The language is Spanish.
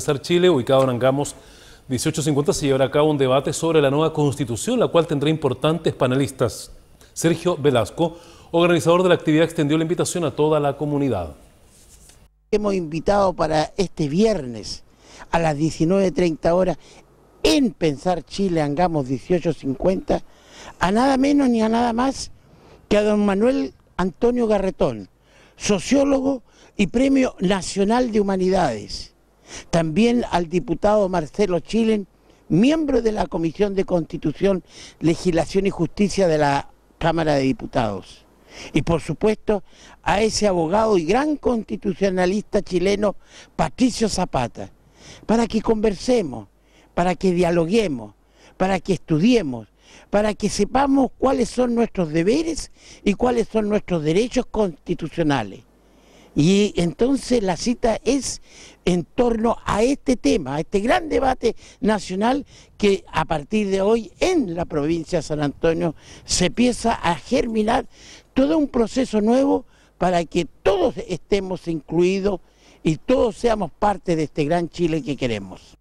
Pensar Chile, ubicado en Angamos 1850, se llevará a cabo un debate sobre la nueva constitución, la cual tendrá importantes panelistas. Sergio Velasco, organizador de la actividad, extendió la invitación a toda la comunidad. Hemos invitado para este viernes a las 19.30 horas en Pensar Chile, Angamos 1850, a nada menos ni a nada más que a don Manuel Antonio Garretón, sociólogo y Premio Nacional de Humanidades. También al diputado Marcelo Chilen, miembro de la Comisión de Constitución, Legislación y Justicia de la Cámara de Diputados. Y por supuesto a ese abogado y gran constitucionalista chileno, Patricio Zapata, para que conversemos, para que dialoguemos, para que estudiemos, para que sepamos cuáles son nuestros deberes y cuáles son nuestros derechos constitucionales. Y entonces la cita es en torno a este tema, a este gran debate nacional que a partir de hoy en la provincia de San Antonio se empieza a germinar todo un proceso nuevo para que todos estemos incluidos y todos seamos parte de este gran Chile que queremos.